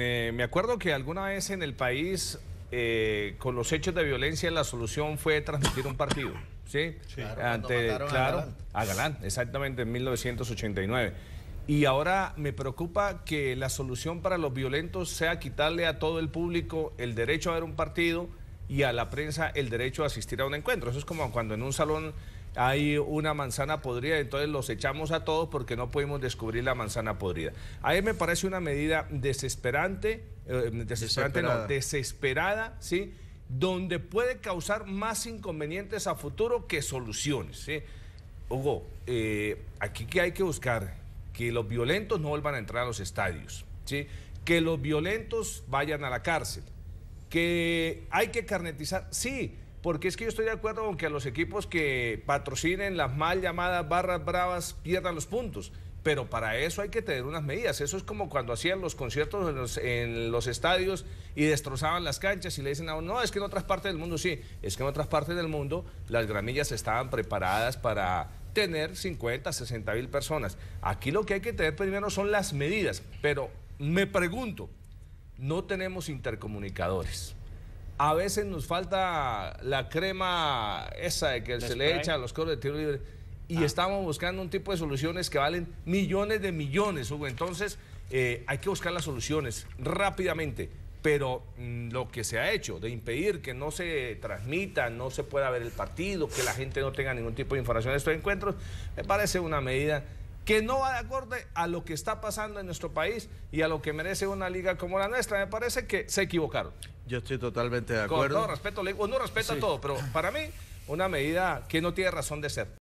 Eh, me acuerdo que alguna vez en el país, eh, con los hechos de violencia, la solución fue transmitir un partido. ¿Sí? sí. Claro, Ante, claro, a Galán. a Galán, exactamente, en 1989. Y ahora me preocupa que la solución para los violentos sea quitarle a todo el público el derecho a ver un partido y a la prensa el derecho a asistir a un encuentro. Eso es como cuando en un salón hay una manzana podrida, entonces los echamos a todos porque no pudimos descubrir la manzana podrida. A mí me parece una medida desesperante, eh, desesperada. ¿sí? Donde puede causar más inconvenientes a futuro que soluciones, Hugo, eh, aquí que hay que buscar que los violentos no vuelvan a entrar a los estadios, ¿sí? Que los violentos vayan a la cárcel que hay que carnetizar, sí, porque es que yo estoy de acuerdo con que a los equipos que patrocinen las mal llamadas barras bravas pierdan los puntos. Pero para eso hay que tener unas medidas. Eso es como cuando hacían los conciertos en los, estadios y destrozaban las canchas y le dicen a no, es que en otras partes del mundo sí, es que en otras partes del mundo las gramillas estaban preparadas para tener 50, 60 mil personas. Aquí lo que hay que tener primero son las medidas. Pero me pregunto, no tenemos intercomunicadores. A veces nos falta la crema esa de que se le echa a los coros de tiro libre. Y ah. estamos buscando un tipo de soluciones que valen millones de millones, Hugo. Entonces, eh, hay que buscar las soluciones rápidamente. Pero mm, lo que se ha hecho de impedir que no se transmita, no se pueda ver el partido, que la gente no tenga ningún tipo de información de estos encuentros, me parece una medida que no va de acorde a lo que está pasando en nuestro país y a lo que merece una liga como la nuestra. Me parece que se equivocaron. Yo estoy totalmente de acuerdo. Con respeto, no respeto todo, pero para mí, una medida que no tiene razón de ser.